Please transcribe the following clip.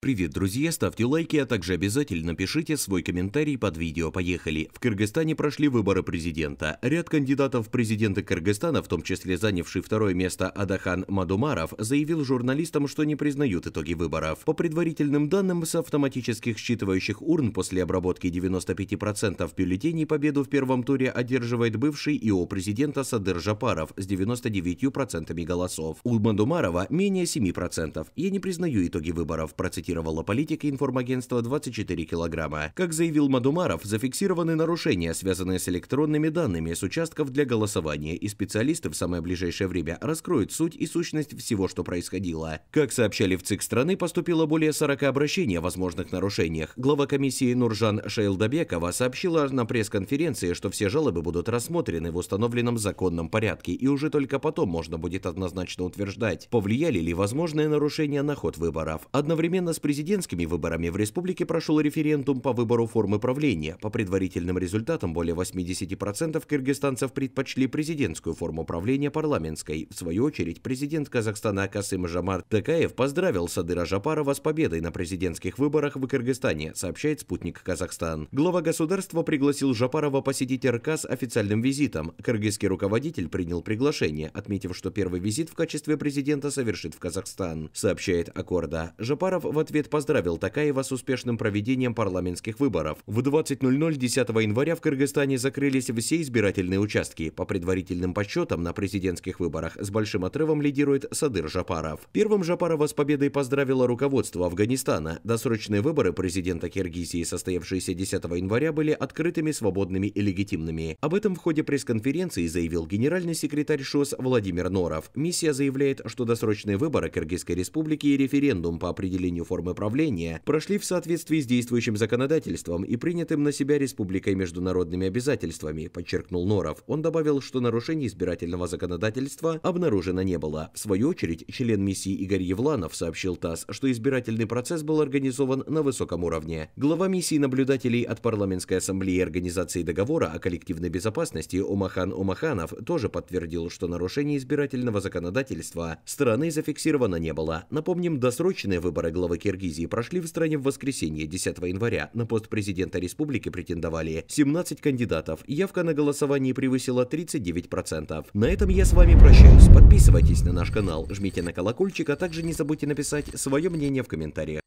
Привет, друзья! Ставьте лайки, а также обязательно пишите свой комментарий под видео. Поехали! В Кыргызстане прошли выборы президента. Ряд кандидатов в президенты Кыргызстана, в том числе занявший второе место Адахан Мадумаров, заявил журналистам, что не признают итоги выборов. По предварительным данным, с автоматических считывающих урн после обработки 95% бюллетеней победу в первом туре одерживает бывший ИО президента Садыр Жапаров с 99% голосов. У Мадумарова менее 7%. Я не признаю итоги выборов, процитировал констатировало политик и информагентство 24 килограмма. Как заявил Мадумаров, зафиксированы нарушения, связанные с электронными данными с участков для голосования, и специалисты в самое ближайшее время раскроют суть и сущность всего, что происходило. Как сообщали в ЦИК страны, поступило более 40 обращений о возможных нарушениях. Глава комиссии Нуржан Шейлдобекова сообщила на пресс-конференции, что все жалобы будут рассмотрены в установленном законном порядке, и уже только потом можно будет однозначно утверждать, повлияли ли возможные нарушения на ход выборов. Одновременно с с президентскими выборами в республике прошел референдум по выбору формы правления. По предварительным результатам более 80% киргизстанцев предпочли президентскую форму правления парламентской. В свою очередь президент Казахстана Касым Жамар Такаев поздравил Садыра Жапарова с победой на президентских выборах в Кыргызстане, сообщает «Спутник Казахстан». Глава государства пригласил Жапарова посетить РК с официальным визитом. Кыргызский руководитель принял приглашение, отметив, что первый визит в качестве президента совершит в Казахстан, сообщает Аккорда. Жапаров в ответ ответ поздравил Такаева с успешным проведением парламентских выборов. В 20.00 10 января в Кыргызстане закрылись все избирательные участки. По предварительным подсчетам на президентских выборах с большим отрывом лидирует Садыр Жапаров. Первым Жапарова с победой поздравило руководство Афганистана. Досрочные выборы президента Киргизии, состоявшиеся 10 января, были открытыми, свободными и легитимными. Об этом в ходе пресс-конференции заявил генеральный секретарь ШОС Владимир Норов. Миссия заявляет, что досрочные выборы Кыргызской республики и референдум по определению формы формы правления прошли в соответствии с действующим законодательством и принятым на себя республикой международными обязательствами, подчеркнул Норов. Он добавил, что нарушений избирательного законодательства обнаружено не было. В свою очередь, член миссии Игорь Евланов сообщил ТАСС, что избирательный процесс был организован на высоком уровне. Глава миссии наблюдателей от Парламентской ассамблеи Организации договора о коллективной безопасности Омахан Омаханов тоже подтвердил, что нарушений избирательного законодательства страны зафиксировано не было. Напомним, досрочные выборы главы Киргизии прошли в стране в воскресенье 10 января. На пост президента республики претендовали 17 кандидатов. Явка на голосовании превысила 39%. На этом я с вами прощаюсь. Подписывайтесь на наш канал, жмите на колокольчик, а также не забудьте написать свое мнение в комментариях.